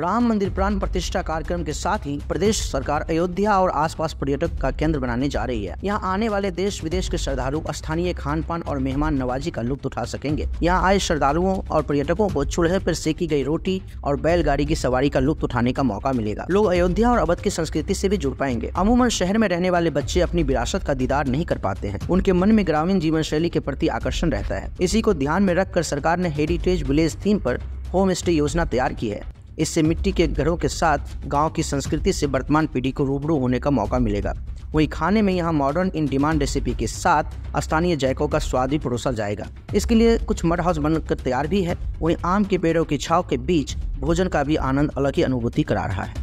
राम मंदिर प्राण प्रतिष्ठा कार्यक्रम के साथ ही प्रदेश सरकार अयोध्या और आसपास पर्यटक का केंद्र बनाने जा रही है यहाँ आने वाले देश विदेश के श्रद्धालु स्थानीय खान पान और मेहमान नवाजी का लुप्त उठा सकेंगे यहाँ आए श्रद्धालुओं और पर्यटकों को चूल्हे पर सेकी गई रोटी और बैलगाड़ी की सवारी का लुप्त उठाने का मौका मिलेगा लोग अयोध्या और अवध की संस्कृति से भी जुड़ पाएंगे अमूमन शहर में रहने वाले बच्चे अपनी विरासत का दीदार नहीं कर पाते हैं उनके मन में ग्रामीण जीवन शैली के प्रति आकर्षण रहता है इसी को ध्यान में रखकर सरकार ने हेरिटेज विलेज थीम पर होम स्टे योजना तैयार की है इससे मिट्टी के घरों के साथ गांव की संस्कृति से वर्तमान पीढ़ी को रूबरू होने का मौका मिलेगा वहीं खाने में यहाँ मॉडर्न इन डिमांड रेसिपी के साथ स्थानीय जायकों का स्वाद भी परोसा जाएगा इसके लिए कुछ मड हाउस बनकर तैयार भी है वहीं आम के पेड़ों की छाव के बीच भोजन का भी आनंद अलग ही अनुभूति करा रहा है